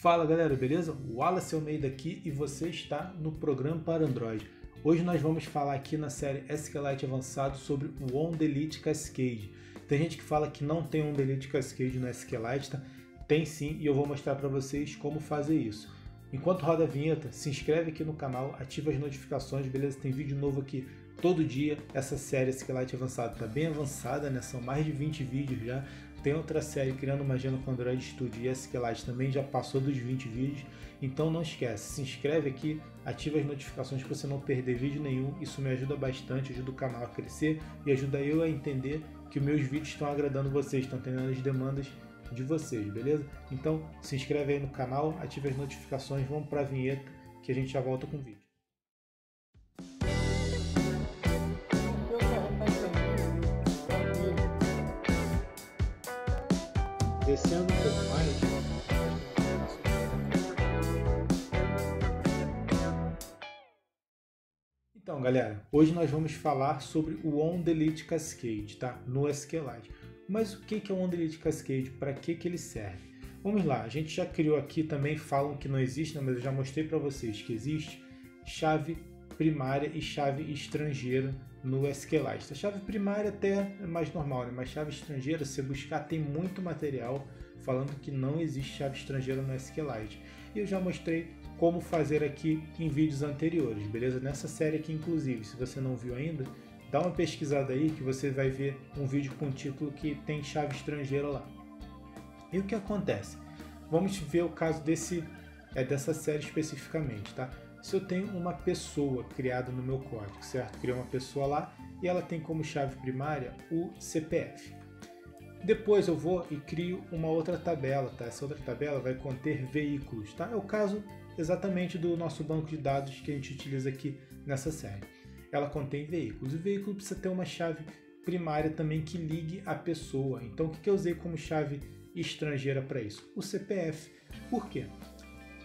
Fala galera, beleza? Wallace Almeida aqui e você está no programa para Android. Hoje nós vamos falar aqui na série SQLite Avançado sobre o On Delete Cascade. Tem gente que fala que não tem On Delete Cascade no SQLite, tá? Tem sim, e eu vou mostrar para vocês como fazer isso. Enquanto roda a vinheta, se inscreve aqui no canal, ativa as notificações, beleza? Tem vídeo novo aqui todo dia. Essa série SQLite Avançado está bem avançada, né? São mais de 20 vídeos já. Tem outra série Criando Magia no Android Studio e SQLite, também já passou dos 20 vídeos. Então não esquece, se inscreve aqui, ativa as notificações para você não perder vídeo nenhum. Isso me ajuda bastante, ajuda o canal a crescer e ajuda eu a entender que meus vídeos estão agradando vocês, estão atendendo as demandas de vocês, beleza? Então se inscreve aí no canal, ativa as notificações, vamos para a vinheta que a gente já volta com o vídeo. descendo um pouco mais. Né? Então, galera, hoje nós vamos falar sobre o On Delete Cascade, tá? No SQLite. Mas o que é o On Delete Cascade? Para que, que ele serve? Vamos lá, a gente já criou aqui também, falam que não existe, né? mas eu já mostrei para vocês que existe chave primária e chave estrangeira no SQLite. A então, chave primária até é mais normal, né? mas chave estrangeira, se você buscar, tem muito material falando que não existe chave estrangeira no SQLite. E eu já mostrei como fazer aqui em vídeos anteriores, beleza? Nessa série aqui, inclusive, se você não viu ainda, dá uma pesquisada aí que você vai ver um vídeo com título que tem chave estrangeira lá. E o que acontece? Vamos ver o caso desse é dessa série especificamente, tá? se eu tenho uma pessoa criada no meu código, certo? Criei uma pessoa lá e ela tem como chave primária o CPF. Depois eu vou e crio uma outra tabela, tá? Essa outra tabela vai conter veículos, tá? É o caso exatamente do nosso banco de dados que a gente utiliza aqui nessa série. Ela contém veículos. O veículo precisa ter uma chave primária também que ligue a pessoa. Então, o que eu usei como chave estrangeira para isso? O CPF. Por quê?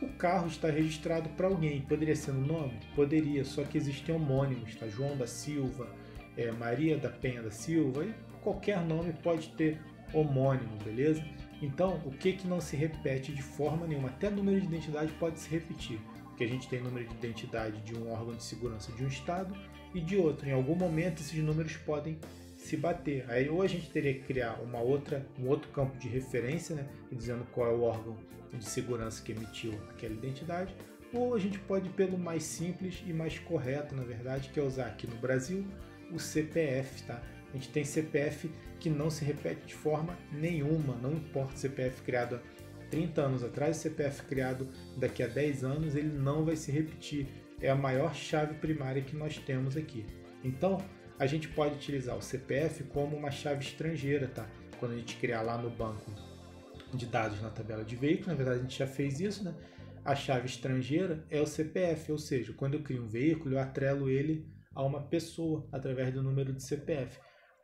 o carro está registrado para alguém. Poderia ser no nome? Poderia, só que existem homônimos, tá? João da Silva, é, Maria da Penha da Silva, e qualquer nome pode ter homônimo, beleza? Então, o que, que não se repete de forma nenhuma? Até número de identidade pode se repetir, porque a gente tem número de identidade de um órgão de segurança de um estado e de outro. Em algum momento, esses números podem se bater. Aí ou a gente teria que criar uma outra, um outro campo de referência, né, dizendo qual é o órgão de segurança que emitiu aquela identidade, ou a gente pode pelo mais simples e mais correto, na verdade, que é usar aqui no Brasil o CPF, tá? A gente tem CPF que não se repete de forma nenhuma, não importa o CPF criado há 30 anos atrás, o CPF criado daqui a 10 anos, ele não vai se repetir. É a maior chave primária que nós temos aqui. Então, a gente pode utilizar o CPF como uma chave estrangeira, tá? Quando a gente criar lá no banco de dados na tabela de veículos, na verdade a gente já fez isso, né? A chave estrangeira é o CPF, ou seja, quando eu crio um veículo, eu atrelo ele a uma pessoa através do número de CPF.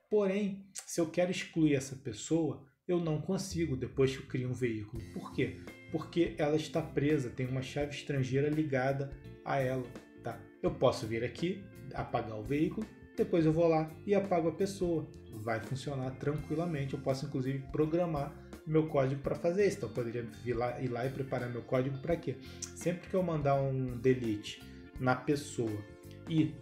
Porém, se eu quero excluir essa pessoa, eu não consigo depois que eu crio um veículo. Por quê? Porque ela está presa, tem uma chave estrangeira ligada a ela. Tá? Eu posso vir aqui, apagar o veículo, depois eu vou lá e apago a pessoa. Vai funcionar tranquilamente. Eu posso inclusive programar meu código para fazer isso. Então eu poderia ir lá, ir lá e preparar meu código para quê? Sempre que eu mandar um delete na pessoa e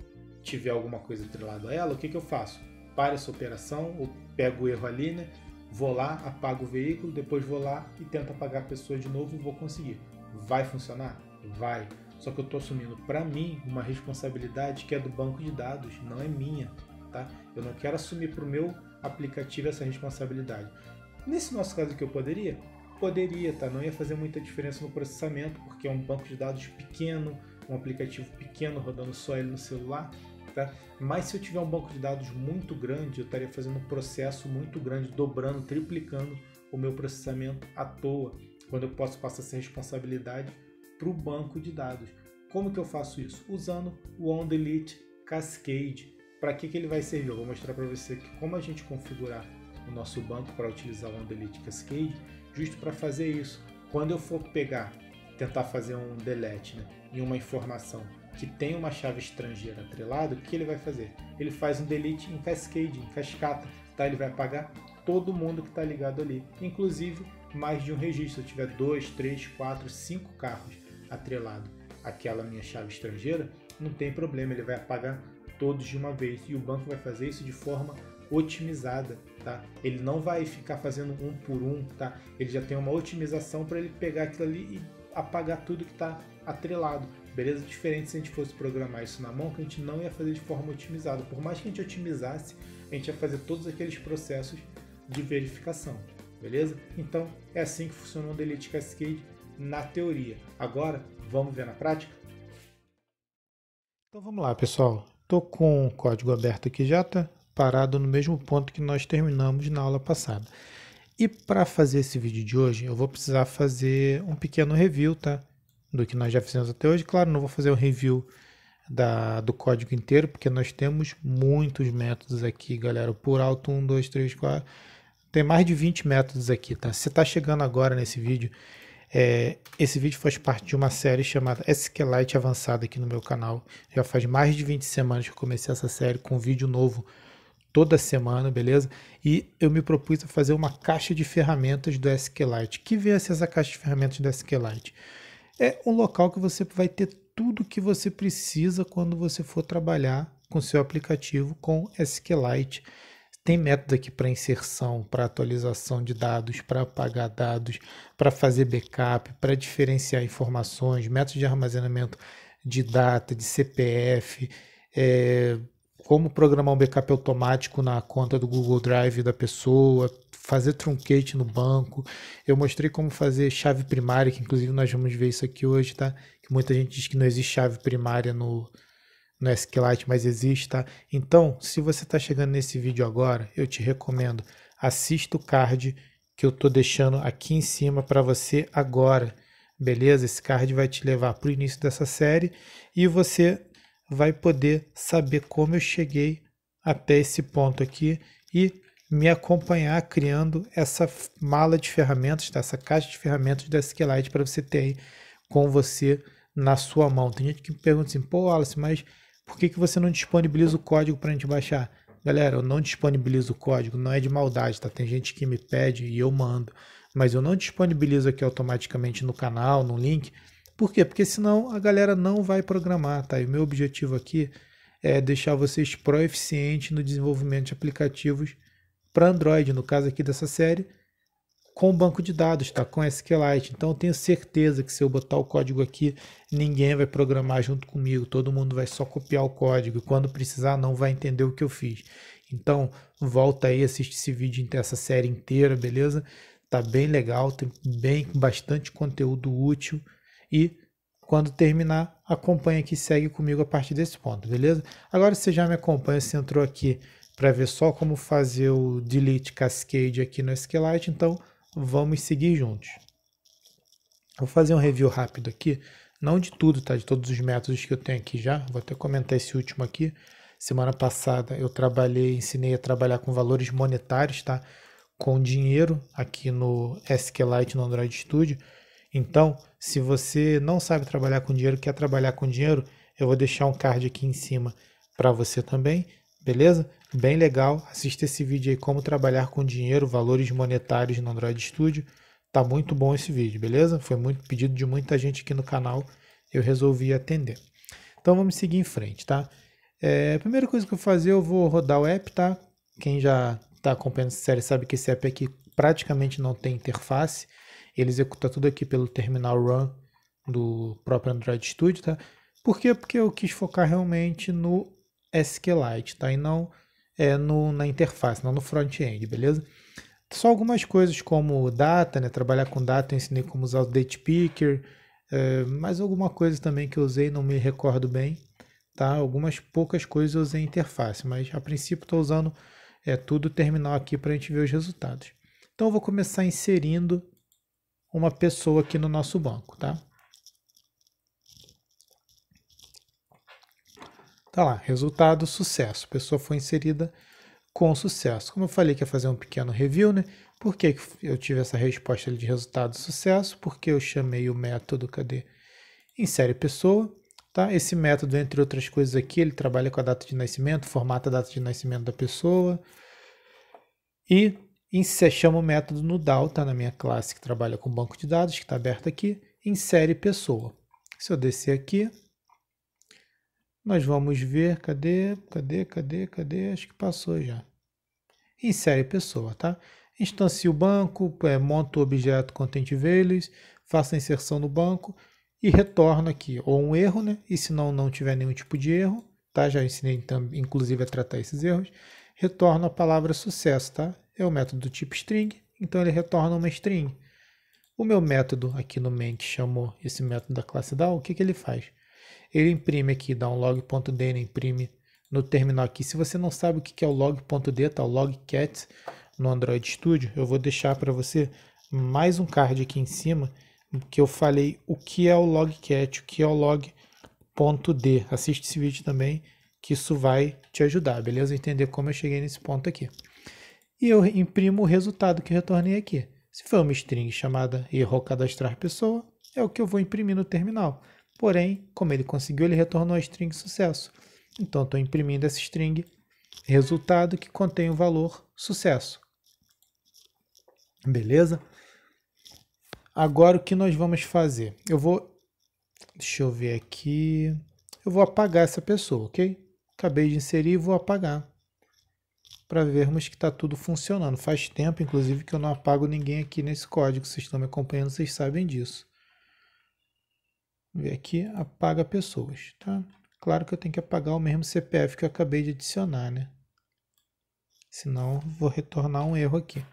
tiver alguma coisa atrelada a ela, o que, que eu faço? Para essa operação, ou pego o erro ali, né? Vou lá, apago o veículo, depois vou lá e tento apagar a pessoa de novo e vou conseguir. Vai funcionar? Vai. Só que eu estou assumindo para mim uma responsabilidade que é do banco de dados, não é minha. Tá? Eu não quero assumir para o meu aplicativo essa responsabilidade. Nesse nosso caso que eu poderia? Poderia, tá? Não ia fazer muita diferença no processamento, porque é um banco de dados pequeno, um aplicativo pequeno rodando só ele no celular, tá? Mas se eu tiver um banco de dados muito grande, eu estaria fazendo um processo muito grande, dobrando, triplicando o meu processamento à toa, quando eu posso passar essa responsabilidade para o banco de dados. Como que eu faço isso? Usando o OnDelete Cascade. Para que, que ele vai servir? Eu vou mostrar para você que como a gente configurar o nosso banco para utilizar o Analytics Cascade justo para fazer isso. Quando eu for pegar, tentar fazer um delete né, em uma informação que tem uma chave estrangeira atrelada, o que ele vai fazer? Ele faz um delete em cascade, em cascata, tá? Ele vai apagar todo mundo que está ligado ali, inclusive mais de um registro. Se eu tiver dois, três, quatro, cinco carros atrelado àquela minha chave estrangeira, não tem problema, ele vai apagar todos de uma vez e o banco vai fazer isso de forma otimizada tá? Ele não vai ficar fazendo um por um, tá? Ele já tem uma otimização para ele pegar aquilo ali e apagar tudo que está atrelado. Beleza? Diferente se a gente fosse programar isso na mão, que a gente não ia fazer de forma otimizada. Por mais que a gente otimizasse, a gente ia fazer todos aqueles processos de verificação. Beleza? Então é assim que funciona o Delete Cascade na teoria. Agora vamos ver na prática? Então vamos lá, pessoal. Estou com o código aberto aqui já, tá? parado no mesmo ponto que nós terminamos na aula passada. E para fazer esse vídeo de hoje, eu vou precisar fazer um pequeno review, tá? Do que nós já fizemos até hoje. Claro, não vou fazer um review da, do código inteiro, porque nós temos muitos métodos aqui, galera. Por alto, 1, 2, 3, 4... Tem mais de 20 métodos aqui, tá? Se está chegando agora nesse vídeo, é, esse vídeo faz parte de uma série chamada SQLite Avançada aqui no meu canal. Já faz mais de 20 semanas que eu comecei essa série com um vídeo novo toda semana, beleza? E eu me propus a fazer uma caixa de ferramentas do SQLite. Que vem essa caixa de ferramentas do SQLite? É um local que você vai ter tudo que você precisa quando você for trabalhar com seu aplicativo com SQLite. Tem método aqui para inserção, para atualização de dados, para apagar dados, para fazer backup, para diferenciar informações, métodos de armazenamento de data, de CPF, é, como programar um backup automático na conta do Google Drive da pessoa, fazer truncate no banco. Eu mostrei como fazer chave primária, que inclusive nós vamos ver isso aqui hoje, tá? Que muita gente diz que não existe chave primária no, no SQLite, mas existe, tá? Então, se você está chegando nesse vídeo agora, eu te recomendo, assista o card que eu tô deixando aqui em cima para você agora. Beleza? Esse card vai te levar para o início dessa série e você vai poder saber como eu cheguei até esse ponto aqui e me acompanhar criando essa mala de ferramentas, tá? essa caixa de ferramentas da SQLite para você ter aí com você na sua mão. Tem gente que me pergunta assim, pô Alice, mas por que, que você não disponibiliza o código para a gente baixar? Galera, eu não disponibilizo o código, não é de maldade, tá? Tem gente que me pede e eu mando, mas eu não disponibilizo aqui automaticamente no canal, no link, por quê? Porque senão a galera não vai programar, tá? E o meu objetivo aqui é deixar vocês proeficientes no desenvolvimento de aplicativos para Android, no caso aqui dessa série, com banco de dados, tá? Com SQLite. Então eu tenho certeza que se eu botar o código aqui, ninguém vai programar junto comigo, todo mundo vai só copiar o código e quando precisar não vai entender o que eu fiz. Então volta aí, assiste esse vídeo, essa série inteira, beleza? Tá bem legal, tem bem bastante conteúdo útil e quando terminar, acompanha aqui, segue comigo a partir desse ponto, beleza? Agora você já me acompanha, você entrou aqui para ver só como fazer o delete cascade aqui no SQLite, então vamos seguir juntos. Vou fazer um review rápido aqui, não de tudo, tá? De todos os métodos que eu tenho aqui já, vou até comentar esse último aqui. Semana passada eu trabalhei, ensinei a trabalhar com valores monetários, tá? Com dinheiro aqui no SQLite no Android Studio. Então, se você não sabe trabalhar com dinheiro, quer trabalhar com dinheiro, eu vou deixar um card aqui em cima para você também, beleza? Bem legal, assista esse vídeo aí, como trabalhar com dinheiro, valores monetários no Android Studio. Tá muito bom esse vídeo, beleza? Foi muito pedido de muita gente aqui no canal, eu resolvi atender. Então vamos seguir em frente, tá? É, a primeira coisa que eu vou fazer, eu vou rodar o app, tá? Quem já está acompanhando essa série sabe que esse app aqui praticamente não tem interface, ele executa tudo aqui pelo terminal run do próprio Android Studio, tá? Por quê? Porque eu quis focar realmente no SQLite, tá? E não é, no, na interface, não no front-end, beleza? Só algumas coisas como data, né? Trabalhar com data, eu ensinei como usar o date picker, é, mais alguma coisa também que eu usei, não me recordo bem, tá? Algumas poucas coisas eu usei interface, mas a princípio estou usando é, tudo terminal aqui para a gente ver os resultados. Então eu vou começar inserindo uma pessoa aqui no nosso banco, tá? Tá lá, resultado, sucesso. pessoa foi inserida com sucesso. Como eu falei que ia fazer um pequeno review, né? Por que eu tive essa resposta de resultado, sucesso? Porque eu chamei o método, cadê? Insere pessoa, tá? Esse método, entre outras coisas aqui, ele trabalha com a data de nascimento, formata a data de nascimento da pessoa e Chama o método no DAO, está na minha classe que trabalha com banco de dados, que está aberta aqui, insere pessoa. Se eu descer aqui, nós vamos ver, cadê, cadê, cadê, cadê, acho que passou já. Insere pessoa, tá? Instancie o banco, é, monta o objeto content values, faça a inserção no banco e retorna aqui, ou um erro, né? E se não, não tiver nenhum tipo de erro, tá? Já ensinei, então, inclusive, a tratar esses erros. Retorna a palavra sucesso, tá? é o método do tipo string, então ele retorna uma string. O meu método aqui no main que chamou esse método da classe DAO, o que, que ele faz? Ele imprime aqui, dá um log.dn, imprime no terminal aqui. Se você não sabe o que, que é o log.d, tá? o logcat no Android Studio, eu vou deixar para você mais um card aqui em cima, que eu falei o que é o logcat, o que é o log.d. Assiste esse vídeo também, que isso vai te ajudar, beleza? Entender como eu cheguei nesse ponto aqui e eu imprimo o resultado que retornei aqui. Se for uma string chamada erro cadastrar pessoa, é o que eu vou imprimir no terminal. Porém, como ele conseguiu, ele retornou a string sucesso. Então, estou imprimindo essa string resultado que contém o valor sucesso. Beleza? Agora, o que nós vamos fazer? Eu vou... Deixa eu ver aqui... Eu vou apagar essa pessoa, ok? Acabei de inserir e vou apagar para vermos que está tudo funcionando. Faz tempo, inclusive, que eu não apago ninguém aqui nesse código. Vocês estão me acompanhando, vocês sabem disso. Vem aqui, apaga pessoas, tá? Claro que eu tenho que apagar o mesmo CPF que eu acabei de adicionar, né? Senão vou retornar um erro aqui.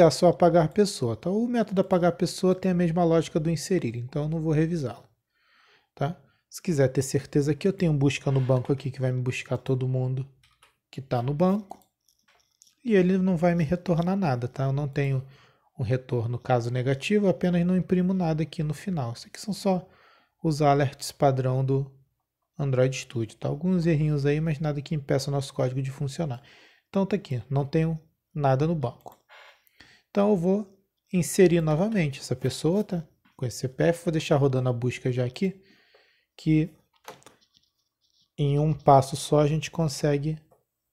é só apagar a pessoa. Tá? O método apagar a pessoa tem a mesma lógica do inserir, então eu não vou revisá-lo. Tá? Se quiser ter certeza aqui, eu tenho busca no banco aqui que vai me buscar todo mundo que está no banco. E ele não vai me retornar nada, tá? Eu não tenho um retorno caso negativo, apenas não imprimo nada aqui no final. Isso aqui são só os alerts padrão do Android Studio, tá? Alguns errinhos aí, mas nada que impeça o nosso código de funcionar. Então tá aqui, não tenho nada no banco. Então eu vou inserir novamente essa pessoa, tá? Com esse CPF, vou deixar rodando a busca já aqui, que em um passo só a gente consegue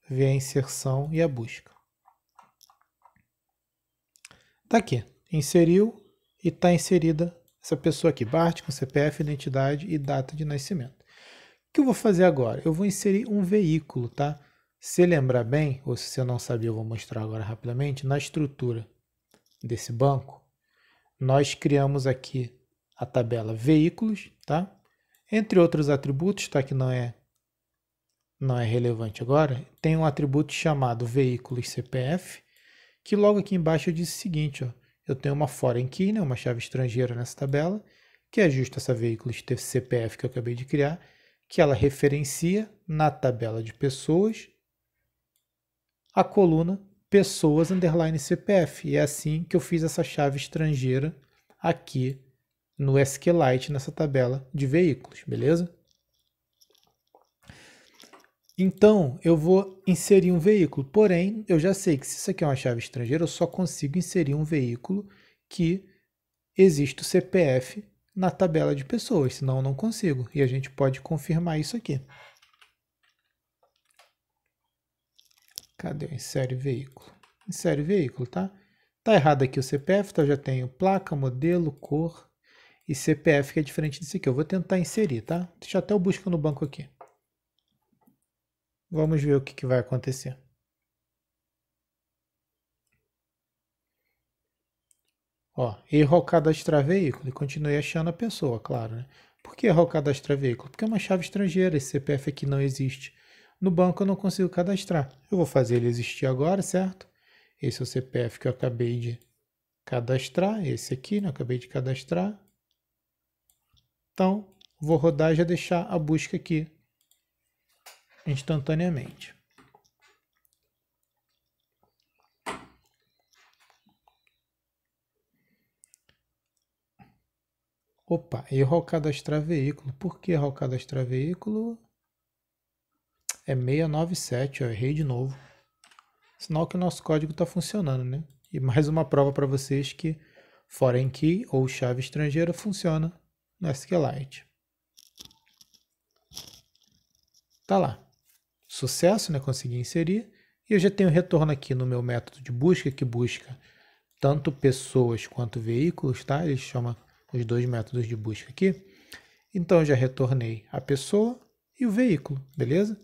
ver a inserção e a busca. Tá aqui, inseriu e está inserida essa pessoa aqui, Bart, com CPF, identidade e data de nascimento. O que eu vou fazer agora? Eu vou inserir um veículo, tá? Se lembrar bem, ou se você não sabia, eu vou mostrar agora rapidamente, na estrutura desse banco, nós criamos aqui a tabela veículos, tá? Entre outros atributos, tá? Que não é, não é relevante agora, tem um atributo chamado veículos CPF, que logo aqui embaixo eu disse o seguinte, ó, eu tenho uma foreign key, né, uma chave estrangeira nessa tabela, que é justo essa veículos CPF que eu acabei de criar, que ela referencia na tabela de pessoas a coluna pessoas underline CPF. E é assim que eu fiz essa chave estrangeira aqui no SQLite, nessa tabela de veículos, beleza? Então, eu vou inserir um veículo, porém, eu já sei que se isso aqui é uma chave estrangeira, eu só consigo inserir um veículo que existe o CPF na tabela de pessoas, senão eu não consigo. E a gente pode confirmar isso aqui. Cadê? Insere veículo. Insere veículo, tá? Tá errado aqui o CPF, então tá? eu já tenho placa, modelo, cor e CPF, que é diferente desse aqui. Eu vou tentar inserir, tá? Deixa até o busca no banco aqui. Vamos ver o que, que vai acontecer. Ó, erro ao cadastrar veículo. E continuei achando a pessoa, claro, né? Por que erro ao cadastrar veículo? Porque é uma chave estrangeira, esse CPF aqui não existe. No banco eu não consigo cadastrar. Eu vou fazer ele existir agora, certo? Esse é o CPF que eu acabei de cadastrar, esse aqui, né? Eu acabei de cadastrar. Então, vou rodar e já deixar a busca aqui instantaneamente. Opa, erro ao cadastrar veículo. Por que erro ao cadastrar veículo? é 697, eu errei de novo. Sinal que o nosso código está funcionando, né? E mais uma prova para vocês que foreign key ou chave estrangeira funciona no SQLite. Tá lá. Sucesso, né? Consegui inserir. E eu já tenho retorno aqui no meu método de busca, que busca tanto pessoas quanto veículos, tá? Ele chama os dois métodos de busca aqui. Então, eu já retornei a pessoa e o veículo, beleza?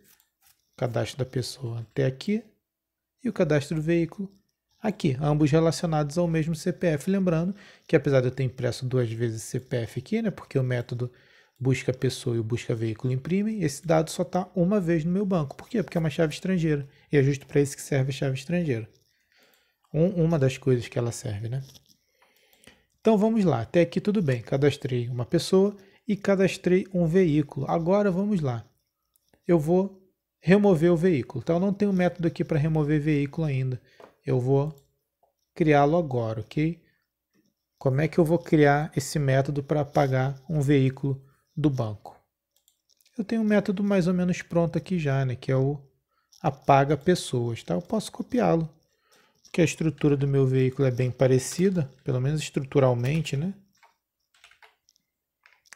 cadastro da pessoa até aqui e o cadastro do veículo aqui, ambos relacionados ao mesmo CPF. Lembrando que apesar de eu ter impresso duas vezes CPF aqui, né, porque o método busca pessoa e o busca veículo imprimem, esse dado só está uma vez no meu banco. Por quê? Porque é uma chave estrangeira e é justo para isso que serve a chave estrangeira. Um, uma das coisas que ela serve, né? Então vamos lá, até aqui tudo bem. Cadastrei uma pessoa e cadastrei um veículo. Agora vamos lá. Eu vou remover o veículo. Então, eu não tenho método aqui para remover veículo ainda. Eu vou criá-lo agora, ok? Como é que eu vou criar esse método para apagar um veículo do banco? Eu tenho um método mais ou menos pronto aqui já, né? Que é o apaga pessoas, tá? Eu posso copiá-lo, porque a estrutura do meu veículo é bem parecida, pelo menos estruturalmente, né?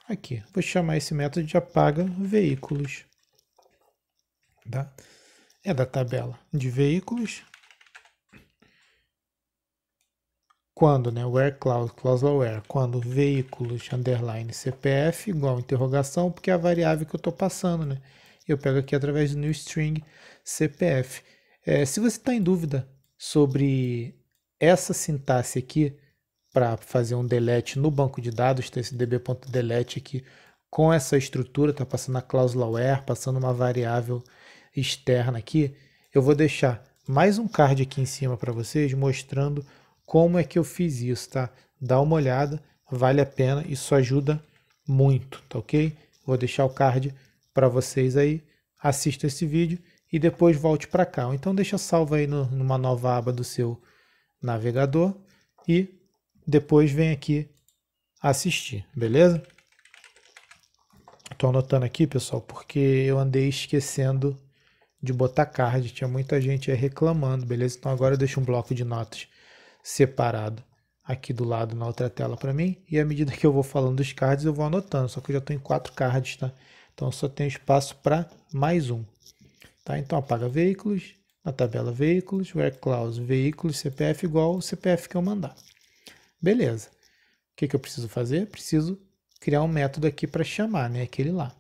Aqui, vou chamar esse método de apaga veículos da é da tabela de veículos, quando, né, where clause, cláusula where, quando veículos underline CPF igual interrogação, porque é a variável que eu estou passando, né? Eu pego aqui através do new string CPF. É, se você está em dúvida sobre essa sintaxe aqui, para fazer um delete no banco de dados, tem tá? esse db.delete aqui, com essa estrutura, está passando a cláusula where, passando uma variável externa aqui, eu vou deixar mais um card aqui em cima para vocês mostrando como é que eu fiz isso, tá? Dá uma olhada, vale a pena, isso ajuda muito, tá ok? Vou deixar o card para vocês aí, assista esse vídeo e depois volte para cá. então deixa salvo aí no, numa nova aba do seu navegador e depois vem aqui assistir, beleza? Estou anotando aqui, pessoal, porque eu andei esquecendo de botar card. Tinha muita gente aí reclamando, beleza? Então agora eu deixo um bloco de notas separado aqui do lado na outra tela para mim. E à medida que eu vou falando dos cards, eu vou anotando. Só que eu já estou em quatro cards, tá? Então só tenho espaço para mais um. Tá? Então apaga veículos, na tabela veículos, where clause veículos, CPF igual o CPF que eu mandar. Beleza. O que, que eu preciso fazer? Preciso criar um método aqui para chamar, né? Aquele lá.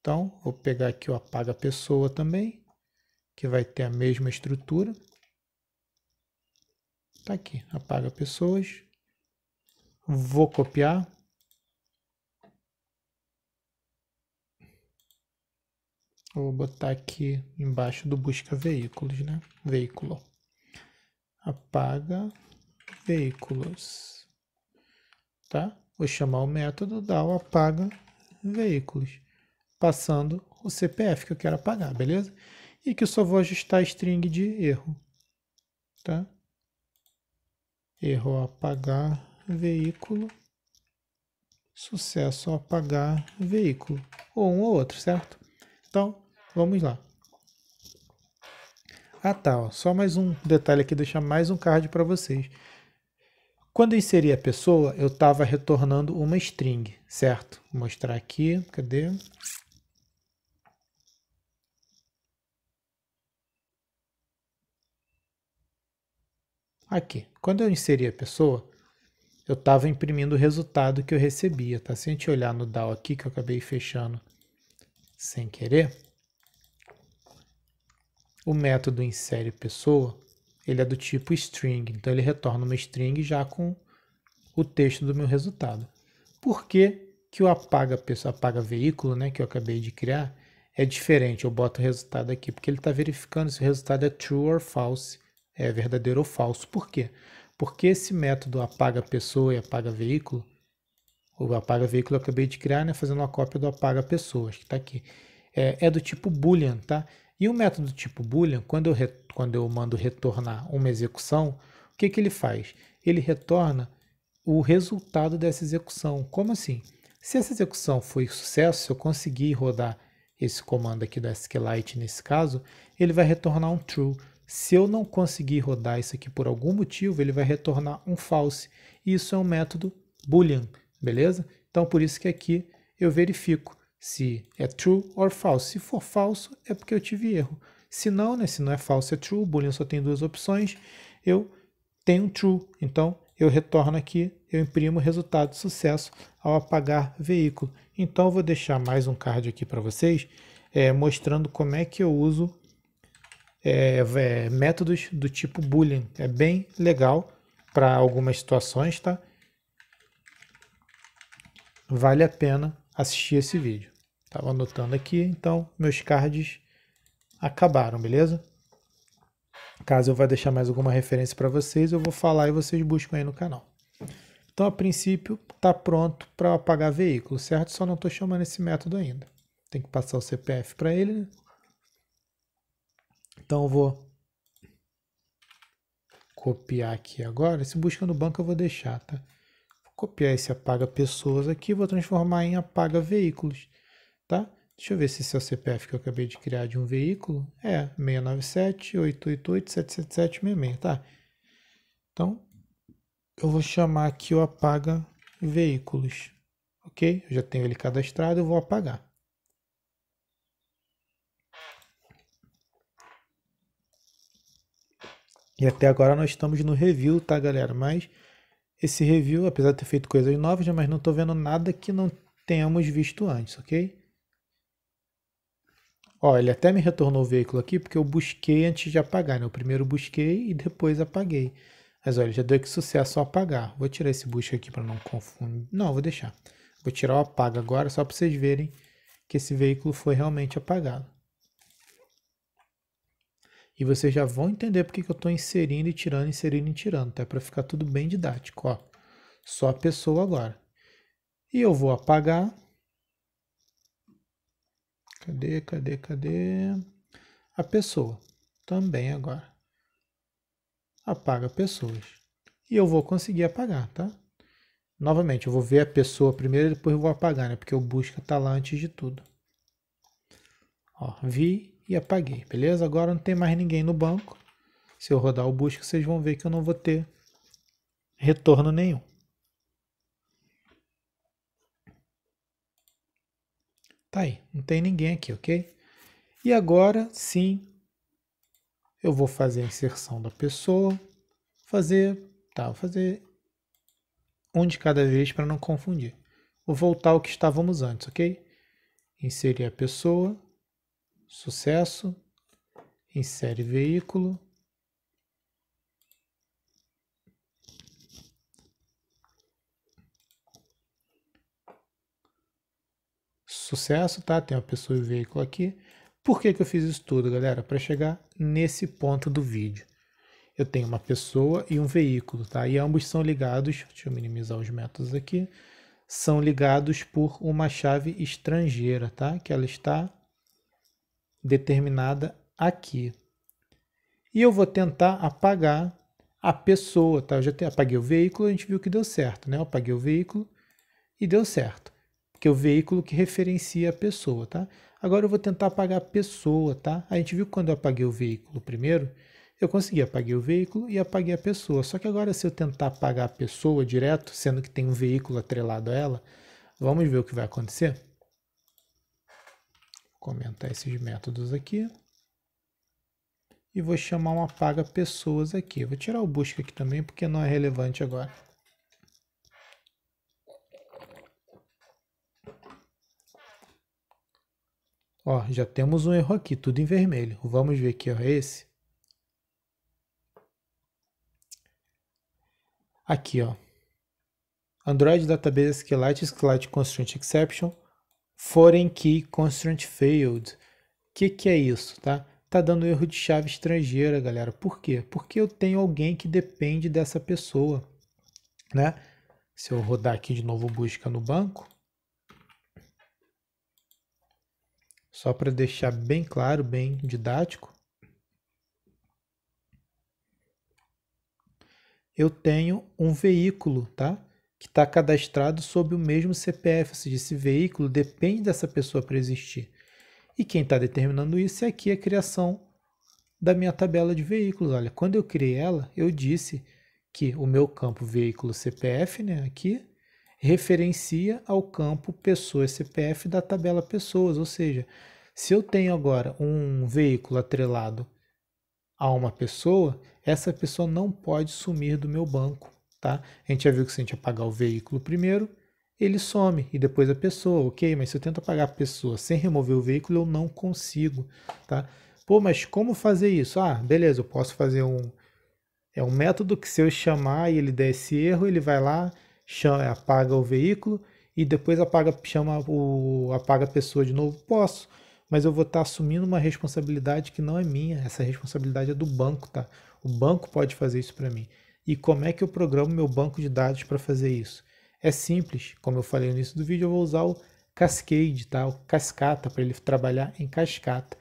Então, vou pegar aqui o apaga pessoa também, que vai ter a mesma estrutura. Tá aqui, apaga pessoas. Vou copiar. Vou botar aqui embaixo do busca veículos, né? Veículo. Apaga veículos. Tá? Vou chamar o método da o apaga veículos passando o CPF que eu quero apagar, beleza? E que eu só vou ajustar a string de erro, tá? Erro apagar veículo, sucesso apagar veículo, ou um ou outro, certo? Então, vamos lá. Ah tá, ó, só mais um detalhe aqui, deixar mais um card para vocês. Quando eu inseri a pessoa, eu estava retornando uma string, certo? Vou mostrar aqui, cadê? Aqui, quando eu inseri a pessoa, eu estava imprimindo o resultado que eu recebia, tá? Se a gente olhar no DAO aqui, que eu acabei fechando sem querer, o método insere pessoa, ele é do tipo string, então ele retorna uma string já com o texto do meu resultado. Por que, que o apaga, pessoa, apaga veículo, né, que eu acabei de criar, é diferente? Eu boto o resultado aqui, porque ele está verificando se o resultado é true ou false é verdadeiro ou falso. Por quê? Porque esse método apaga pessoa e apaga veículo, o apaga veículo eu acabei de criar, né, fazendo uma cópia do apaga pessoas, que está aqui. É, é, do tipo boolean, tá? E o método tipo boolean, quando eu, re, quando eu mando retornar uma execução, o que, que ele faz? Ele retorna o resultado dessa execução. Como assim? Se essa execução foi sucesso, se eu conseguir rodar esse comando aqui do SQLite nesse caso, ele vai retornar um true. Se eu não conseguir rodar isso aqui por algum motivo, ele vai retornar um false. Isso é um método boolean, beleza? Então, por isso que aqui eu verifico se é true ou false. Se for falso, é porque eu tive erro. Se não, né, se não é falso, é true. O boolean só tem duas opções. Eu tenho true. Então, eu retorno aqui, eu imprimo o resultado de sucesso ao apagar veículo. Então, eu vou deixar mais um card aqui para vocês, é, mostrando como é que eu uso é, é, métodos do tipo Boolean. É bem legal para algumas situações, tá? Vale a pena assistir esse vídeo. Estava anotando aqui, então meus cards acabaram, beleza? Caso eu vá deixar mais alguma referência para vocês, eu vou falar e vocês buscam aí no canal. Então, a princípio, está pronto para apagar veículo, certo? Só não estou chamando esse método ainda. Tem que passar o CPF para ele, né? Então vou copiar aqui agora. Esse busca no banco eu vou deixar, tá? Vou copiar esse apaga pessoas aqui, vou transformar em apaga veículos, tá? Deixa eu ver se esse é o CPF que eu acabei de criar de um veículo. É, 697-888-777-66, tá? Então, eu vou chamar aqui o apaga veículos, ok? Eu já tenho ele cadastrado, eu vou apagar. E até agora nós estamos no review, tá galera? Mas esse review, apesar de ter feito coisas novas, né, mas não estou vendo nada que não tenhamos visto antes, ok? Ó, ele até me retornou o veículo aqui porque eu busquei antes de apagar, né? Eu primeiro busquei e depois apaguei. Mas olha, já deu que sucesso ao apagar. Vou tirar esse busca aqui para não confundir. Não, vou deixar. Vou tirar o apaga agora só para vocês verem que esse veículo foi realmente apagado. E vocês já vão entender porque que eu estou inserindo e tirando, inserindo e tirando, até tá? Para ficar tudo bem didático, ó. Só a pessoa agora. E eu vou apagar. Cadê, cadê, cadê? A pessoa. Também agora. Apaga pessoas. E eu vou conseguir apagar, tá? Novamente, eu vou ver a pessoa primeiro e depois eu vou apagar, né? Porque o busca está lá antes de tudo. Ó, vi, e apaguei, beleza? Agora não tem mais ninguém no banco. Se eu rodar o busca, vocês vão ver que eu não vou ter retorno nenhum. Tá aí, não tem ninguém aqui, ok? E agora sim, eu vou fazer a inserção da pessoa, fazer, tá, vou fazer um de cada vez para não confundir. Vou voltar ao que estávamos antes, ok? Inserir a pessoa, sucesso, insere veículo, sucesso, tá? Tem uma pessoa e veículo aqui. Por que, que eu fiz isso tudo, galera? Para chegar nesse ponto do vídeo. Eu tenho uma pessoa e um veículo, tá? E ambos são ligados, deixa eu minimizar os métodos aqui, são ligados por uma chave estrangeira, tá? Que ela está determinada aqui. E eu vou tentar apagar a pessoa, tá? Eu já te, apaguei o veículo, a gente viu que deu certo, né? Eu apaguei o veículo e deu certo. Porque é o veículo que referencia a pessoa, tá? Agora eu vou tentar apagar a pessoa, tá? A gente viu que quando eu apaguei o veículo primeiro, eu consegui apaguei o veículo e apaguei a pessoa. Só que agora se eu tentar apagar a pessoa direto, sendo que tem um veículo atrelado a ela, vamos ver o que vai acontecer? comentar esses métodos aqui. E vou chamar um apaga pessoas aqui. Vou tirar o busca aqui também, porque não é relevante agora. Ó, já temos um erro aqui, tudo em vermelho. Vamos ver que erro é esse. Aqui, ó. Android Database skeleton skeleton Constraint Exception foreign key constraint failed. O que, que é isso, tá? Tá dando erro de chave estrangeira, galera. Por quê? Porque eu tenho alguém que depende dessa pessoa, né? Se eu rodar aqui de novo busca no banco, só para deixar bem claro, bem didático, eu tenho um veículo, tá? que está cadastrado sob o mesmo CPF desse veículo, depende dessa pessoa para existir. E quem está determinando isso é aqui a criação da minha tabela de veículos. Olha, quando eu criei ela, eu disse que o meu campo veículo CPF, né, aqui, referencia ao campo pessoas CPF da tabela pessoas, ou seja, se eu tenho agora um veículo atrelado a uma pessoa, essa pessoa não pode sumir do meu banco. Tá? A gente já viu que se a gente apagar o veículo primeiro, ele some e depois a pessoa, ok? Mas se eu tento apagar a pessoa sem remover o veículo, eu não consigo, tá? Pô, mas como fazer isso? Ah, beleza, eu posso fazer um... É um método que se eu chamar e ele der esse erro, ele vai lá, chama, apaga o veículo e depois apaga, chama o, apaga a pessoa de novo. Posso, mas eu vou estar tá assumindo uma responsabilidade que não é minha. Essa responsabilidade é do banco, tá? O banco pode fazer isso para mim. E como é que eu programo meu banco de dados para fazer isso? É simples, como eu falei no início do vídeo, eu vou usar o cascade, tá? o cascata, para ele trabalhar em cascata.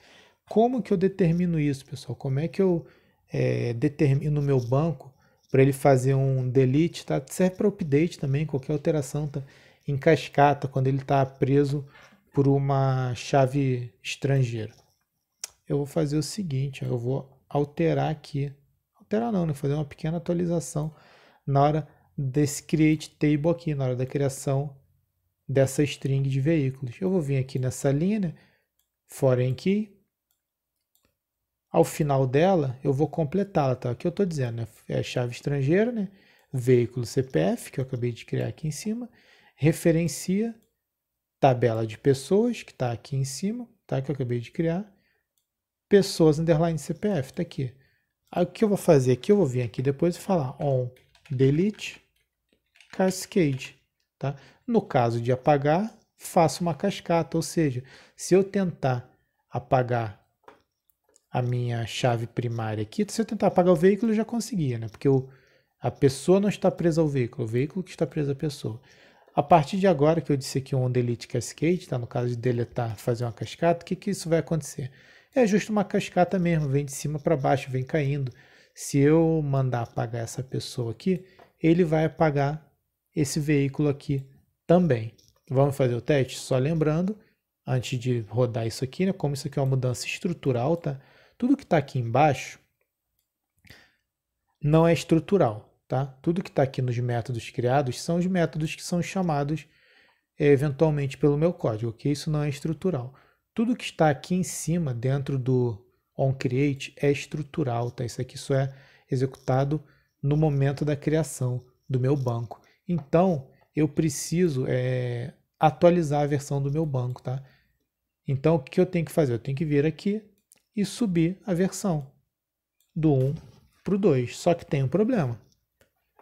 Como que eu determino isso, pessoal? Como é que eu é, determino o meu banco para ele fazer um delete? Tá? Serve para update também, qualquer alteração tá? em cascata, quando ele está preso por uma chave estrangeira. Eu vou fazer o seguinte, eu vou alterar aqui alterar não, né? fazer uma pequena atualização na hora desse create table aqui, na hora da criação dessa string de veículos. Eu vou vir aqui nessa linha, né? foreign key, ao final dela eu vou completá-la, tá? Aqui eu estou dizendo, né? é a chave estrangeira, né? veículo CPF, que eu acabei de criar aqui em cima, referencia tabela de pessoas, que está aqui em cima, tá? que eu acabei de criar, pessoas underline CPF, está aqui. Aí o que eu vou fazer aqui? Eu vou vir aqui depois e falar on delete cascade. Tá? No caso de apagar, faço uma cascata, ou seja, se eu tentar apagar a minha chave primária aqui, se eu tentar apagar o veículo, eu já conseguia, né? porque eu, a pessoa não está presa ao veículo, o veículo que está preso à é pessoa. A partir de agora que eu disse aqui on delete cascade, tá? no caso de deletar, fazer uma cascata, o que, que isso vai acontecer? é justo uma cascata mesmo, vem de cima para baixo, vem caindo. Se eu mandar apagar essa pessoa aqui, ele vai apagar esse veículo aqui também. Vamos fazer o teste? Só lembrando, antes de rodar isso aqui, né, como isso aqui é uma mudança estrutural, tá? Tudo que está aqui embaixo não é estrutural, tá? Tudo que está aqui nos métodos criados são os métodos que são chamados eventualmente pelo meu código, ok? Isso não é estrutural. Tudo que está aqui em cima, dentro do onCreate, é estrutural, tá? Isso aqui só é executado no momento da criação do meu banco. Então, eu preciso é, atualizar a versão do meu banco, tá? Então, o que eu tenho que fazer? Eu tenho que vir aqui e subir a versão do 1 para o 2. Só que tem um problema,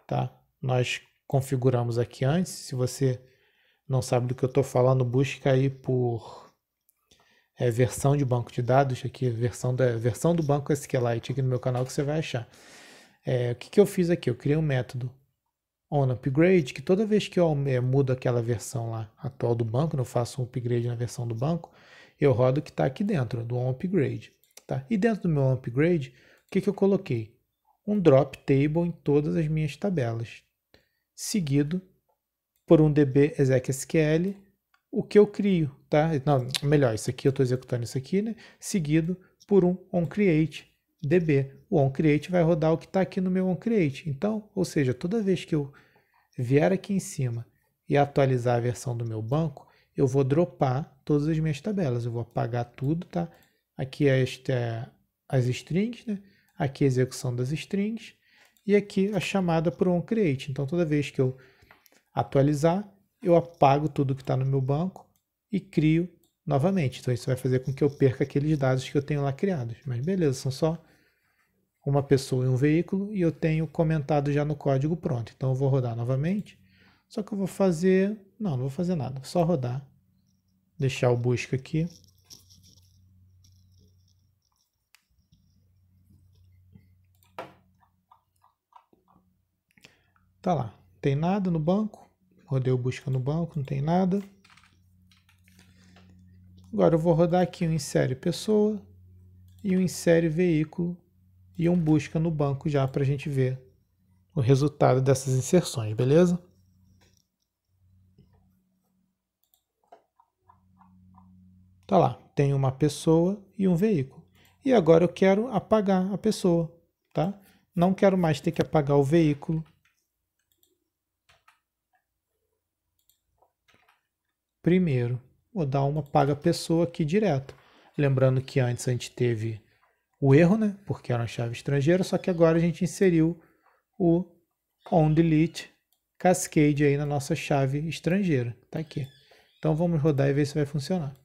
tá? Nós configuramos aqui antes. Se você não sabe do que eu estou falando, busca aí por é, versão de banco de dados, aqui versão, da, versão do banco SQLite aqui no meu canal que você vai achar. É, o que, que eu fiz aqui? Eu criei um método onUpgrade, que toda vez que eu mudo aquela versão lá atual do banco, eu faço um upgrade na versão do banco, eu rodo o que está aqui dentro, do onUpgrade. Tá? E dentro do meu onUpgrade, o que, que eu coloquei? Um drop table em todas as minhas tabelas, seguido por um db execSQL o que eu crio, tá? Não, melhor, isso aqui eu estou executando isso aqui, né? Seguido por um onCreate DB. O onCreate vai rodar o que está aqui no meu onCreate. Então, ou seja, toda vez que eu vier aqui em cima e atualizar a versão do meu banco, eu vou dropar todas as minhas tabelas. Eu vou apagar tudo, tá? Aqui é, este, é as strings, né? Aqui é a execução das strings e aqui a chamada para o onCreate. Então, toda vez que eu atualizar, eu apago tudo que está no meu banco e crio novamente. Então isso vai fazer com que eu perca aqueles dados que eu tenho lá criados. Mas beleza, são só uma pessoa e um veículo e eu tenho comentado já no código pronto. Então eu vou rodar novamente. Só que eu vou fazer, não, não vou fazer nada, só rodar. Deixar o busca aqui. Tá lá, tem nada no banco. Rodei o busca no banco, não tem nada. Agora eu vou rodar aqui um insere pessoa e um insere veículo e um busca no banco já para a gente ver o resultado dessas inserções, beleza? Tá lá, tem uma pessoa e um veículo. E agora eu quero apagar a pessoa, tá? Não quero mais ter que apagar o veículo primeiro. Vou dar uma paga pessoa aqui direto. Lembrando que antes a gente teve o erro, né? Porque era uma chave estrangeira, só que agora a gente inseriu o on delete cascade aí na nossa chave estrangeira. Tá aqui. Então vamos rodar e ver se vai funcionar.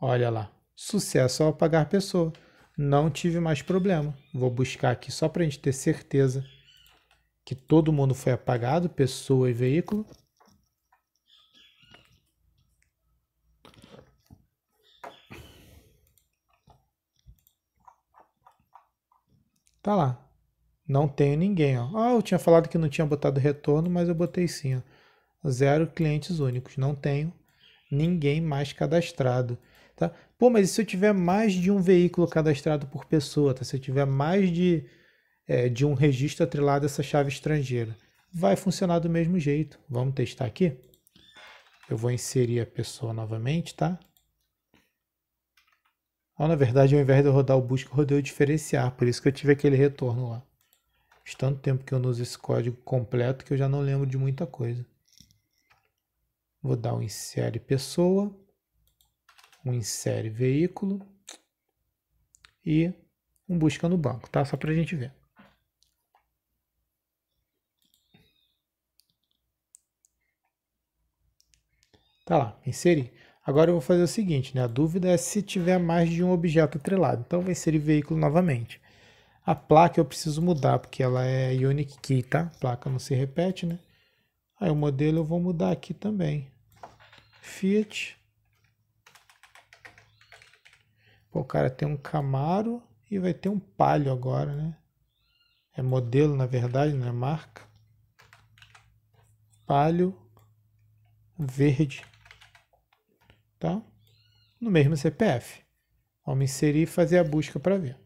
Olha lá. Sucesso ao apagar pessoa não tive mais problema. Vou buscar aqui só para a gente ter certeza que todo mundo foi apagado, pessoa e veículo. Tá lá. Não tenho ninguém, ó. Ah, eu tinha falado que não tinha botado retorno, mas eu botei sim, ó. Zero clientes únicos. Não tenho ninguém mais cadastrado. Tá? Pô, mas e se eu tiver mais de um veículo cadastrado por pessoa, tá? se eu tiver mais de, é, de um registro atrelado a essa chave estrangeira, vai funcionar do mesmo jeito. Vamos testar aqui? Eu vou inserir a pessoa novamente, tá? Ou, na verdade, ao invés de eu rodar o busca, eu rodei o diferenciar, por isso que eu tive aquele retorno lá. Faz tanto tempo que eu não uso esse código completo que eu já não lembro de muita coisa. Vou dar um insere pessoa um insere veículo e um busca no banco, tá? Só para a gente ver. Tá lá, inseri. Agora eu vou fazer o seguinte, né? A dúvida é se tiver mais de um objeto atrelado. Então eu vou inserir veículo novamente. A placa eu preciso mudar, porque ela é Unique Key, tá? placa não se repete, né? Aí o modelo eu vou mudar aqui também. Fiat Pô, o cara tem um Camaro e vai ter um Palio agora, né? É modelo, na verdade, não é marca. Palio verde, tá? No mesmo CPF. Vamos inserir e fazer a busca para ver.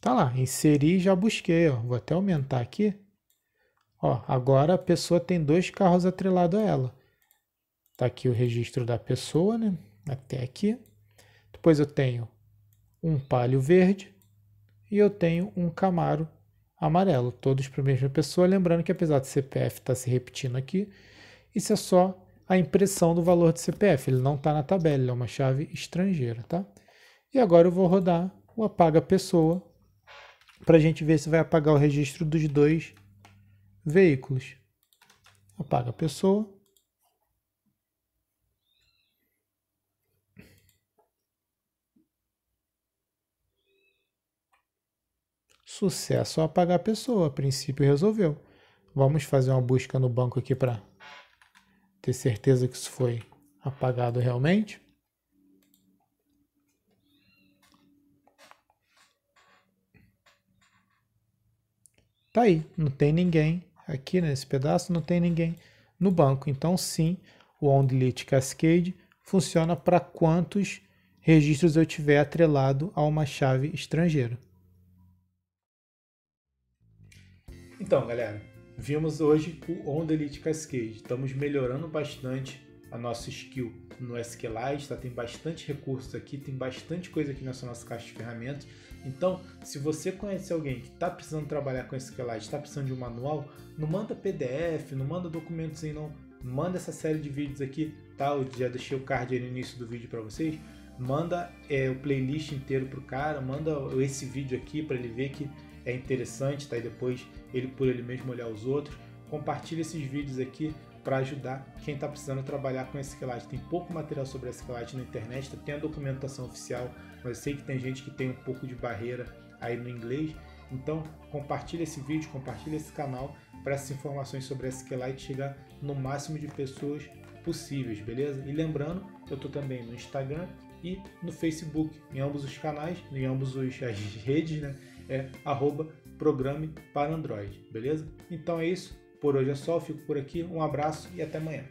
Tá lá, inseri e já busquei, ó. Vou até aumentar aqui. Ó, agora a pessoa tem dois carros atrelados a ela. Tá aqui o registro da pessoa, né? Até aqui. Depois eu tenho um palio verde e eu tenho um camaro amarelo, todos para a mesma pessoa. Lembrando que apesar de CPF estar tá se repetindo aqui, isso é só a impressão do valor do CPF. Ele não está na tabela, ele é uma chave estrangeira, tá? E agora eu vou rodar o apaga pessoa para a gente ver se vai apagar o registro dos dois veículos. Apaga a pessoa. Sucesso ao apagar a pessoa. A princípio resolveu. Vamos fazer uma busca no banco aqui para ter certeza que isso foi apagado realmente. Tá aí, não tem ninguém aqui né, nesse pedaço não tem ninguém no banco. Então, sim, o onDelete Cascade funciona para quantos registros eu tiver atrelado a uma chave estrangeira. Então, galera, vimos hoje o OnDelete Cascade. Estamos melhorando bastante a nossa skill no SQLite, tá? tem bastante recursos aqui, tem bastante coisa aqui nessa nossa caixa de ferramentas. Então, se você conhece alguém que está precisando trabalhar com SQLite, está precisando de um manual, não manda PDF, não manda documentos aí não, manda essa série de vídeos aqui, tá? Eu já deixei o card aí no início do vídeo para vocês. Manda é, o playlist inteiro pro cara, manda esse vídeo aqui para ele ver que é interessante, tá? E depois ele por ele mesmo olhar os outros. Compartilha esses vídeos aqui para ajudar quem está precisando trabalhar com SQLite. Tem pouco material sobre SQLite na internet, tá, tem a documentação oficial, mas eu sei que tem gente que tem um pouco de barreira aí no inglês. Então, compartilhe esse vídeo, compartilhe esse canal para essas informações sobre SQLite chegar no máximo de pessoas possíveis, beleza? E lembrando, eu estou também no Instagram e no Facebook, em ambos os canais, em ambos os, as redes, né? É arroba programe para Android, beleza? Então é isso. Por hoje é só, fico por aqui, um abraço e até amanhã.